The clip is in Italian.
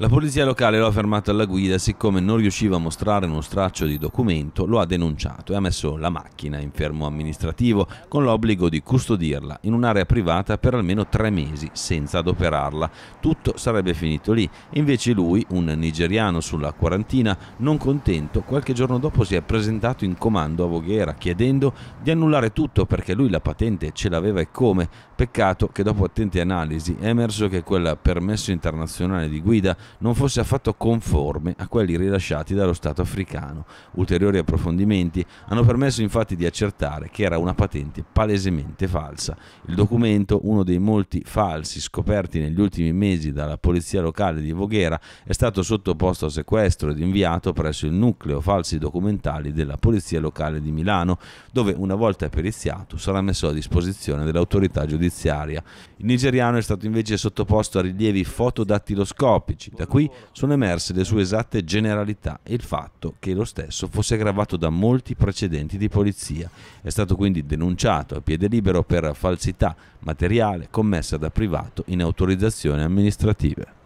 La polizia locale lo ha fermato alla guida e siccome non riusciva a mostrare uno straccio di documento lo ha denunciato e ha messo la macchina in fermo amministrativo con l'obbligo di custodirla in un'area privata per almeno tre mesi senza adoperarla. Tutto sarebbe finito lì. Invece lui, un nigeriano sulla quarantina, non contento, qualche giorno dopo si è presentato in comando a Voghera chiedendo di annullare tutto perché lui la patente ce l'aveva e come. Peccato che dopo attente analisi è emerso che quel permesso internazionale di guida non fosse affatto conforme a quelli rilasciati dallo Stato africano. Ulteriori approfondimenti hanno permesso infatti di accertare che era una patente palesemente falsa. Il documento, uno dei molti falsi scoperti negli ultimi mesi dalla polizia locale di Voghera, è stato sottoposto a sequestro ed inviato presso il nucleo falsi documentali della polizia locale di Milano, dove una volta periziato sarà messo a disposizione dell'autorità giudiziaria. Il nigeriano è stato invece sottoposto a rilievi fotodattiloscopici da qui sono emerse le sue esatte generalità e il fatto che lo stesso fosse aggravato da molti precedenti di polizia. È stato quindi denunciato a piede libero per falsità materiale commessa da privato in autorizzazioni amministrative.